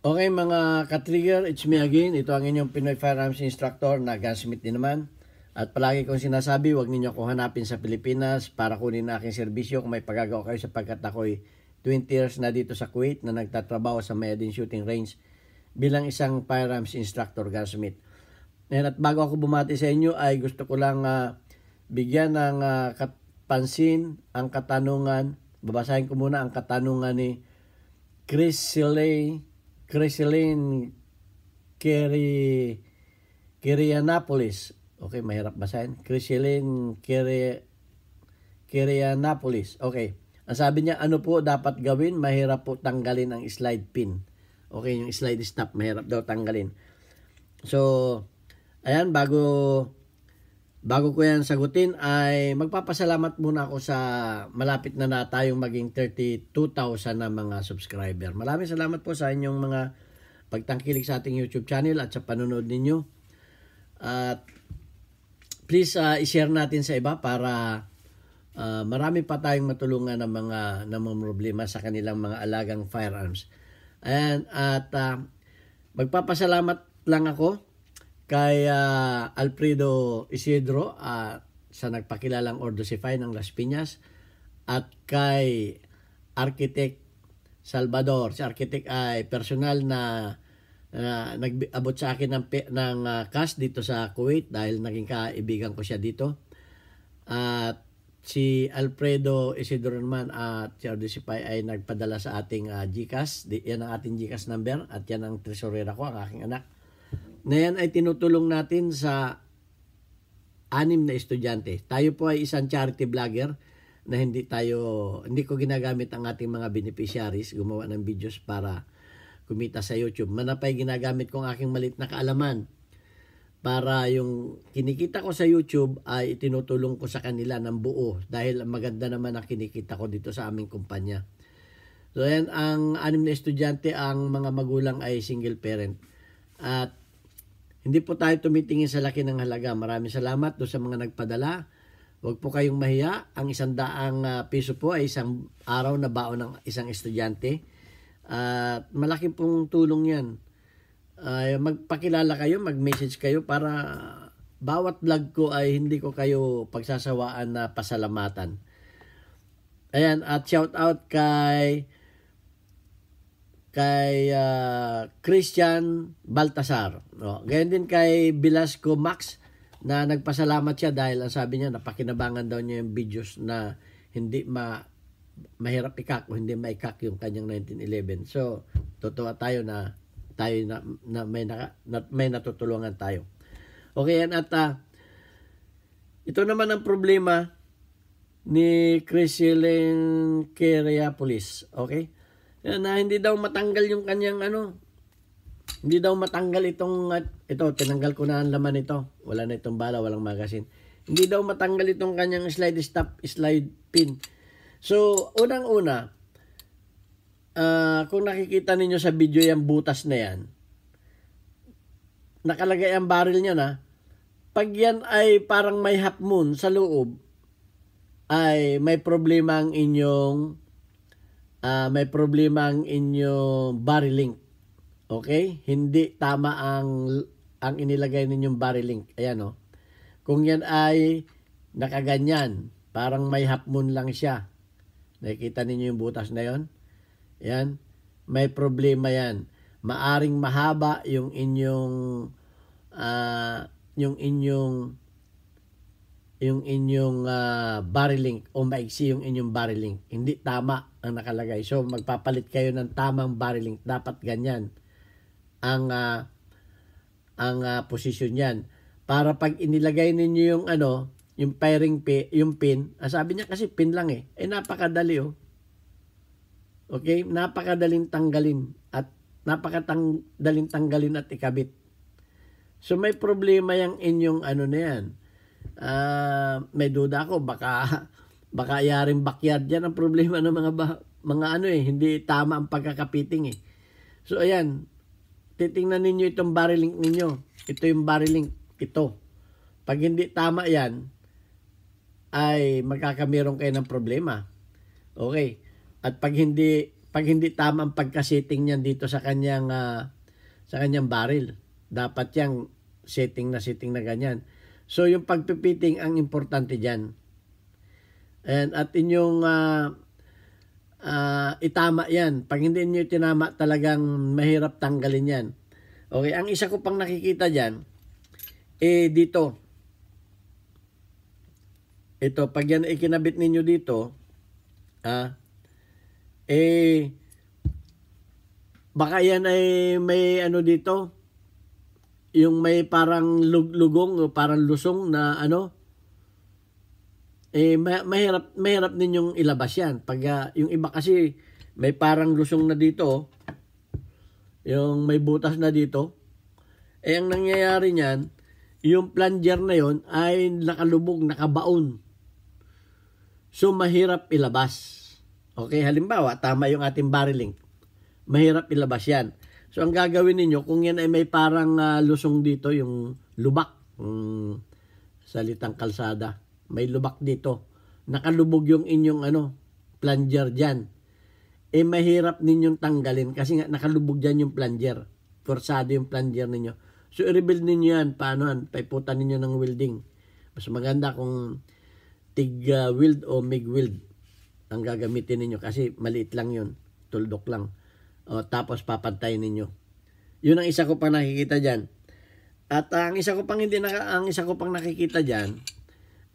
Okay mga ka-trigger, it's me again. Ito ang inyong Pinoy Firearms Instructor na gunsmith din naman. At palagi kong sinasabi, huwag ninyo akong hanapin sa Pilipinas para kunin na aking serbisyo kung may pagagawa kayo sapagkat ako'y 20 years na dito sa Kuwait na nagtatrabaho sa Mayadin Shooting Range bilang isang firearms instructor gunsmith. Ngayon at bago ako bumati sa inyo ay gusto ko lang uh, bigyan ng uh, pansin ang katanungan. Babasahin ko muna ang katanungan ni Chris Silay Criseline Kerry Kirianapolis. Okay, mahirap basahin. Criseline Kiri Kirianapolis. Okay. Ang sabi niya, ano po dapat gawin? Mahirap po tanggalin ang slide pin. Okay, yung slide stop, mahirap daw tanggalin. So, ayan, bago Bago ko yan sagutin ay magpapasalamat muna ako sa malapit na natayong maging 32,000 na mga subscriber. Maraming salamat po sa inyong mga pagtangkilik sa ating YouTube channel at sa panonood ninyo. At please uh, i-share natin sa iba para uh, marami pa tayong matulungan ng mga namang problema sa kanilang mga alagang firearms. And, at uh, magpapasalamat lang ako kay uh, Alfredo Isidro at uh, sa nagpakilalang Ordosify ng Las Piñas at kay Architect Salvador. Si Architect ay personal na na nag sa akin ng, ng uh, cash dito sa Kuwait dahil naging kaibigan ko siya dito. At si Alfredo Isidro naman at si Ordisipay ay nagpadala sa ating uh, GCash. Yan ang ating GCash number at yan ang tresorera ko, ang aking anak na yan ay tinutulong natin sa anim na estudyante. Tayo po ay isang charity vlogger na hindi tayo, hindi ko ginagamit ang ating mga beneficiaries, gumawa ng videos para kumita sa YouTube. Manapay ginagamit ko ang aking malit na kaalaman para yung kinikita ko sa YouTube ay tinutulong ko sa kanila ng buo dahil maganda naman ang kinikita ko dito sa aming kumpanya. So yan, ang anim na estudyante, ang mga magulang ay single parent. At hindi po tayo tumitingin sa laki ng halaga. Maraming salamat do sa mga nagpadala. Huwag po kayong mahiya. Ang isang daang uh, piso po ay isang araw na baon ng isang estudyante. At uh, malaki pong tulong yan. Uh, magpakilala kayo, mag-message kayo para bawat vlog ko ay hindi ko kayo pagsasawaan na pasalamatan. Ayan, at shout out kay kay uh, Christian Baltasar. No? Ganyan din kay Velasco Max na nagpasalamat siya dahil ang sabi niya napakinabangan daw niya yung videos na hindi ma mahirap ikak o hindi maikak yung kanyang 1911. So, totoo tayo na tayo na, na may na, na, may natutulungan tayo. Okay, and at uh, ito naman ang problema ni Chris Yelen Police. Okay? Yan, eh, na hindi daw matanggal yung kanyang ano. Hindi daw matanggal itong, at ito, tinanggal ko na ang laman nito. Wala na itong bala, walang magasin. Hindi daw matanggal itong kanyang slide stop, slide pin. So, unang-una, uh, kung nakikita ninyo sa video yung butas na yan, nakalagay ang barrel niya na, pag yan ay parang may half moon sa loob, ay may problema ang inyong uh, may problema ang inyo body link. Okay? Hindi tama ang ang inilagay ninyong body link. Ayan oh. Kung yan ay nakaganyan, parang may half moon lang siya. Nakikita ninyo yung butas na yon? Ayan. May problema yan. Maaring mahaba yung inyong uh, yung inyong yung inyong uh, link o maiksi yung inyong link. Hindi tama ang nakalagay. So magpapalit kayo ng tamang link. Dapat ganyan ang uh, ang uh, ah, position niyan. Para pag inilagay ninyo yung ano, yung pairing pin, yung pin, ah, sabi niya kasi pin lang eh. Eh napakadali oh. Okay, napakadaling tanggalin at napakatangdaling tanggalin at ikabit. So may problema yung inyong ano na yan uh, may duda ako baka baka yaring backyard yan ang problema ng mga bah- mga ano eh hindi tama ang pagkakapiting eh so ayan titingnan ninyo itong barrel link ninyo ito yung barrel link ito pag hindi tama yan ay magkakameron kayo ng problema okay at pag hindi pag hindi tama ang pagka-setting niyan dito sa kanyang uh, sa kanyang barrel dapat yang setting na setting na ganyan So yung pagpipiting ang importante diyan. And at inyong uh, uh, itama 'yan. Pag hindi niyo tinama talagang mahirap tanggalin 'yan. Okay, ang isa ko pang nakikita diyan eh dito. Ito pag yan ikinabit ninyo dito, ah eh baka yan ay may ano dito yung may parang luglugong o parang lusong na ano eh ma- mahirap mahirap ninyong ilabas yan pag uh, yung iba kasi may parang lusong na dito yung may butas na dito eh ang nangyayari niyan yung plunger na yon ay nakalubog nakabaon so mahirap ilabas okay halimbawa tama yung ating barreling mahirap ilabas yan So ang gagawin ninyo, kung yan ay may parang uh, lusong dito, yung lubak, um, salitang kalsada, may lubak dito, nakalubog yung inyong ano, plunger diyan eh mahirap ninyong tanggalin kasi nga nakalubog diyan yung plunger. Forsado yung plunger ninyo. So i-rebuild ninyo yan, paano yan, paiputan ninyo ng welding. Mas maganda kung tig-weld ah, o mig-weld ang gagamitin ninyo kasi maliit lang yun, tuldok lang. O, tapos papantayin ninyo. Yun ang isa ko pang nakikita dyan. At ang isa ko pang hindi na, ang isa ko pang nakikita diyan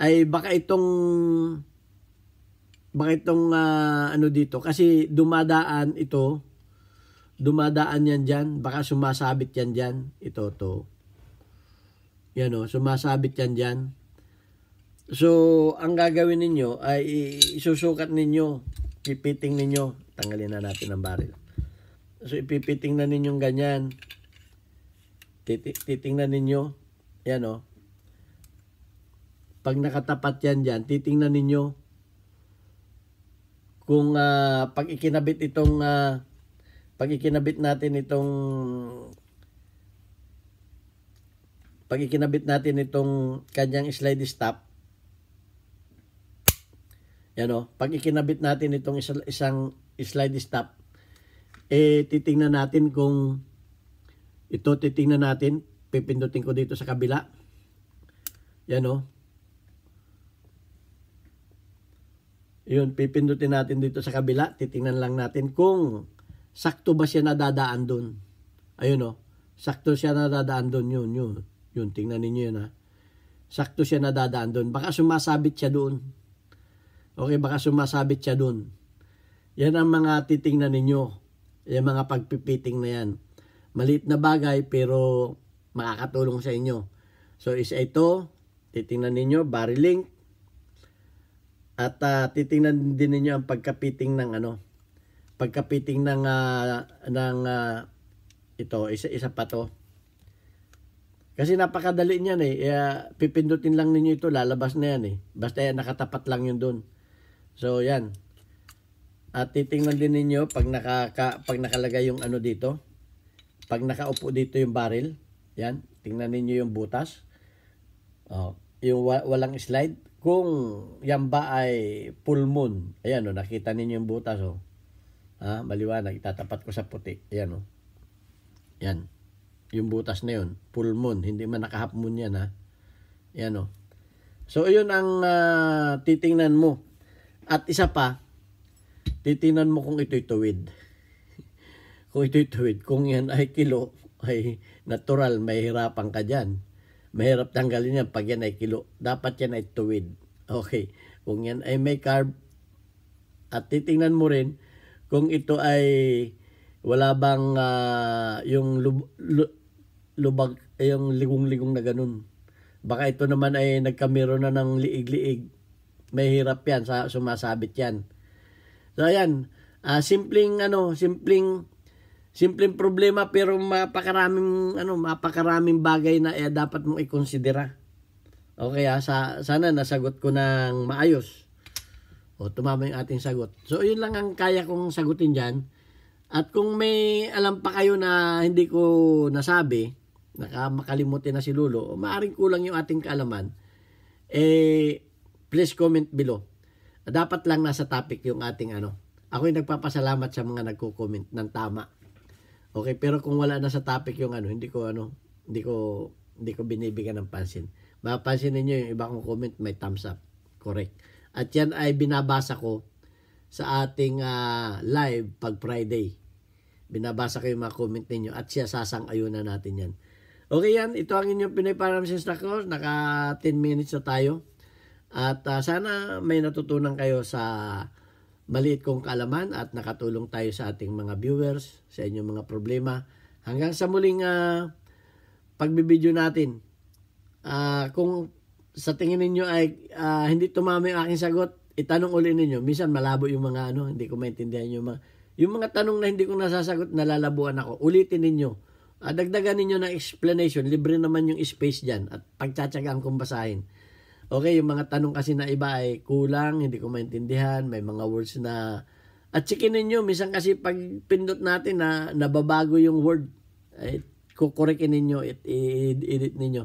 ay baka itong baka itong uh, ano dito kasi dumadaan ito dumadaan yan dyan baka sumasabit yan dyan ito to yan o sumasabit yan dyan so ang gagawin ninyo ay isusukat ninyo pipiting ninyo tanggalin na natin ang baril So, ipipiting na ninyong ganyan. titingnan ninyo. Yan, Oh. Pag nakatapat yan diyan, titingnan ninyo kung uh, pag ikinabit itong uh, pag ikinabit natin itong pag ikinabit natin itong kanyang slide stop yan oh, pag ikinabit natin itong isang slide stop eh titingnan natin kung ito titingnan natin pipindutin ko dito sa kabila yan o oh. yun pipindutin natin dito sa kabila titingnan lang natin kung sakto ba siya nadadaan doon ayun o oh. sakto siya nadadaan doon yun yun yun tingnan ninyo yun ha sakto siya nadadaan doon baka sumasabit siya doon okay baka sumasabit siya doon yan ang mga titingnan ninyo yung mga pagpipiting na yan. Maliit na bagay pero makakatulong sa inyo. So is ito, titingnan ninyo, link. At uh, titingnan din ninyo ang pagkapiting ng ano, pagkapiting ng uh, ng uh, ito, isa-isa pa to. Kasi napakadali niyan eh. Uh, pipindutin lang ninyo ito, lalabas na yan eh. Basta yan, nakatapat lang yun doon. So yan, at titingnan din ninyo pag, nakaka, pag nakalagay yung ano dito. Pag nakaupo dito yung barrel. Yan. Tingnan ninyo yung butas. Oh, yung wa walang slide. Kung yan ba ay full moon. Ayan Oh, nakita ninyo yung butas Oh. Ah, maliwanag. Itatapat ko sa puti. Ayan Oh. Yan. Yung butas na yun. Full moon. Hindi man nakahap moon yan ha. Ayan Oh. So, yun ang uh, titingnan mo. At isa pa, titinan mo kung ito'y tuwid. kung ito'y tuwid, kung yan ay kilo, ay natural, mahirapan ka dyan. Mahirap tanggalin yan pag yan ay kilo. Dapat yan ay tuwid. Okay. Kung yan ay may carb, at titingnan mo rin kung ito ay wala bang uh, yung lub, lubag, eh, yung ligong-ligong na ganun. Baka ito naman ay nagkamero na ng liig-liig. May hirap yan, sa, sumasabit yan. So ayan, uh, simpleng ano, simpleng simpleng problema pero mapakaraming ano, mapakaraming bagay na eh, dapat mong ikonsidera. Okay ha, ah, sa, sana nasagot ko ng maayos. O tumama yung ating sagot. So yun lang ang kaya kong sagutin diyan. At kung may alam pa kayo na hindi ko nasabi, naka na si Lulo, o maaring kulang yung ating kaalaman, eh, please comment below dapat lang nasa topic yung ating ano. Ako yung nagpapasalamat sa mga nagko-comment ng tama. Okay, pero kung wala na sa topic yung ano, hindi ko ano, hindi ko hindi ko binibigyan ng pansin. Mapapansin niyo yung iba kong comment may thumbs up. Correct. At yan ay binabasa ko sa ating uh, live pag Friday. Binabasa ko yung mga comment ninyo at siya sasang-ayunan natin yan. Okay yan, ito ang inyong Pinay Paramsins Nakos. Naka 10 minutes na tayo. At uh, sana may natutunan kayo sa maliit kong kaalaman at nakatulong tayo sa ating mga viewers, sa inyong mga problema. Hanggang sa muling uh, pagbibideo natin. Uh, kung sa tingin ninyo ay uh, hindi tumama yung aking sagot, itanong uli ninyo. Minsan malabo yung mga ano, hindi ko maintindihan yung mga, yung mga tanong na hindi ko nasasagot, nalalabuan ako. Ulitin ninyo. Uh, dagdagan ninyo ng explanation. Libre naman yung space dyan at pagtsatsagaan kong basahin. Okay, yung mga tanong kasi na iba ay kulang, hindi ko maintindihan, may mga words na... At chikinin nyo, minsan kasi pag pindot natin na nababago yung word, ay kukurikin ninyo, it, it, edit ninyo.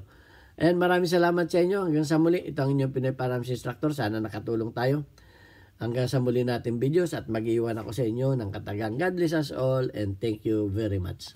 Ayan, maraming salamat sa inyo. Hanggang sa muli, ito ang inyong Pinoy Params Instructor. Sana nakatulong tayo. Hanggang sa muli natin videos at mag-iwan ako sa inyo ng katagang God bless us all and thank you very much.